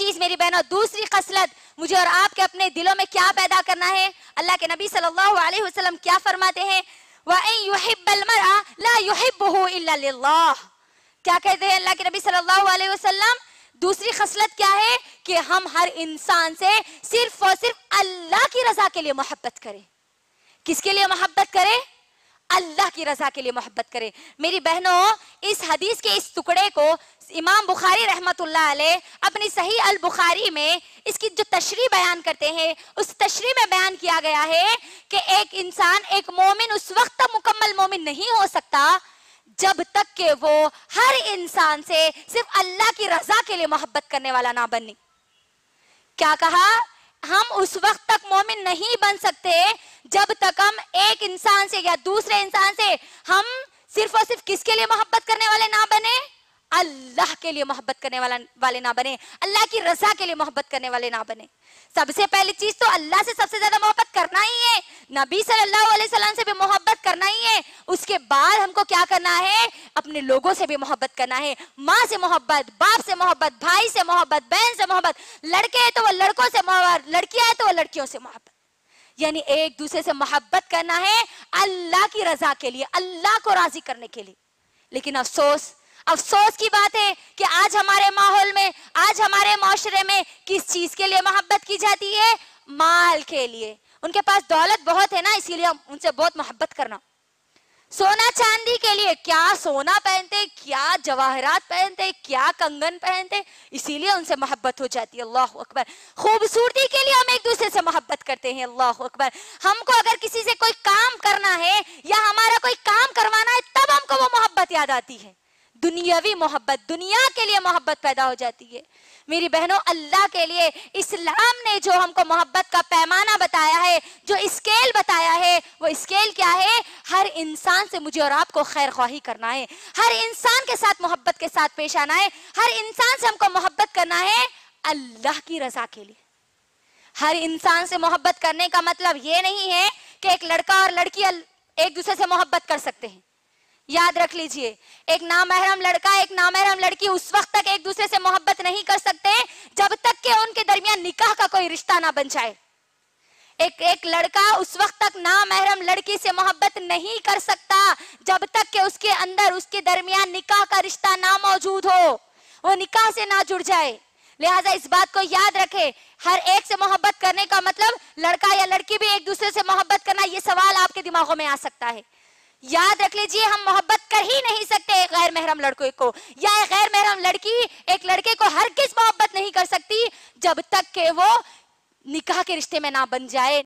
चीज मेरी बहनों दूसरी खसलत मुझे और आपके अपने दिलों में क्या पैदा करना है अल्लाह के नबी सल्लल्लाहु अलैहि वसल्लम क्या फरमाते हैं क्या कहते हैं अल्लाह के नबी सल्लल्लाहु अलैहि वसल्लम दूसरी खसलत क्या है कि हम हर इंसान से सिर्फ और सिर्फ अल्लाह की रजा के लिए मोहब्बत करें किसके लिए मोहब्बत करें की रजा के लिए मोहब्बत करें मेरी बहनों इस हदीस के इस टुकड़े को इमाम बुखारी रहमत अपनी सही अल बुखारी में इसकी जो तशरी बयान करते हैं उस तशरी में बयान किया गया है कि एक इंसान एक मोमिन उस वक्त तक मुकम्मल मोमिन नहीं हो सकता जब तक के वो हर इंसान से सिर्फ अल्लाह की रजा के लिए मोहब्बत करने वाला ना बने क्या कहा हम उस वक्त तक मोमिन नहीं बन सकते जब तक हम एक इंसान से या दूसरे इंसान से हम सिर्फ और सिर्फ किसके लिए मोहब्बत करने वाले ना बने अल्लाह के लिए मोहब्बत करने वाला वाले ना बने अल्लाह की रजा के लिए मोहब्बत करने वाले ना बने सबसे पहली चीज तो अल्लाह से सबसे ज्यादा मोहब्बत करना ही है नबी सल्लल्लाहु अलैहि वसल्लम से भी मोहब्बत करना ही है उसके बाद हमको क्या करना है अपने लोगों से भी मोहब्बत करना है माँ से मोहब्बत बाप से मोहब्बत भाई से मोहब्बत बहन से मोहब्बत लड़के हैं तो वो लड़कों से मोहब्बत लड़कियां हैं तो वो लड़कियों से मोहब्बत यानी एक दूसरे से मोहब्बत करना है अल्लाह की रजा के लिए अल्लाह को राजी करने के लिए लेकिन अफसोस अफसोस की बात है कि आज हमारे माहौल में आज हमारे माशरे में किस चीज के लिए मोहब्बत की जाती है माल के लिए उनके पास दौलत बहुत है ना इसीलिए हम उनसे बहुत मोहब्बत करना सोना चांदी के लिए क्या सोना पहनते क्या जवाहरात पहनते क्या कंगन पहनते इसीलिए उनसे मोहब्बत हो जाती है अल्लाह अकबर खूबसूरती के लिए हम एक दूसरे से मोहब्बत करते हैं अल्लाह अकबर हमको अगर किसी से कोई काम करना है या हमारा कोई काम करवाना है तब हमको वो मोहब्बत याद आती है दुनियावी मोहब्बत दुनिया के लिए मोहब्बत पैदा हो जाती है मेरी बहनों अल्लाह के लिए इस्लाम ने जो हमको मोहब्बत का पैमाना बताया है जो स्केल बताया है वो स्केल क्या है हर इंसान से मुझे और आपको खैर ख्वाही करना है हर इंसान के साथ मोहब्बत के साथ पेश आना है हर इंसान से हमको मोहब्बत करना है अल्लाह की रजा के लिए हर इंसान से मोहब्बत करने का मतलब ये नहीं है कि एक लड़का और लड़की एक दूसरे से मोहब्बत कर सकते हैं याद रख लीजिए एक नामहरम लड़का एक नामहरम लड़की उस वक्त तक एक दूसरे से मोहब्बत नहीं कर सकते जब तक के उनके दरमियान निकाह का कोई रिश्ता ना बन जाए एक एक लड़का उस वक्त तक नामहरम लड़की से मोहब्बत नहीं कर सकता जब तक के उसके अंदर उसके दरमियान निकाह का रिश्ता ना मौजूद हो वो निकाह से ना जुड़ जाए लिहाजा इस बात को याद रखें हर एक से मोहब्बत करने का मतलब लड़का या लड़की भी एक दूसरे से मोहब्बत करना ये सवाल आपके दिमागों में आ सकता है याद रख लीजिए हम मोहब्बत कर ही नहीं सकते एक गैर महरम लड़के को या एक गैर महरम लड़की एक लड़के को हर किस मोहब्बत नहीं कर सकती जब तक के वो निकाह के रिश्ते में ना बन जाए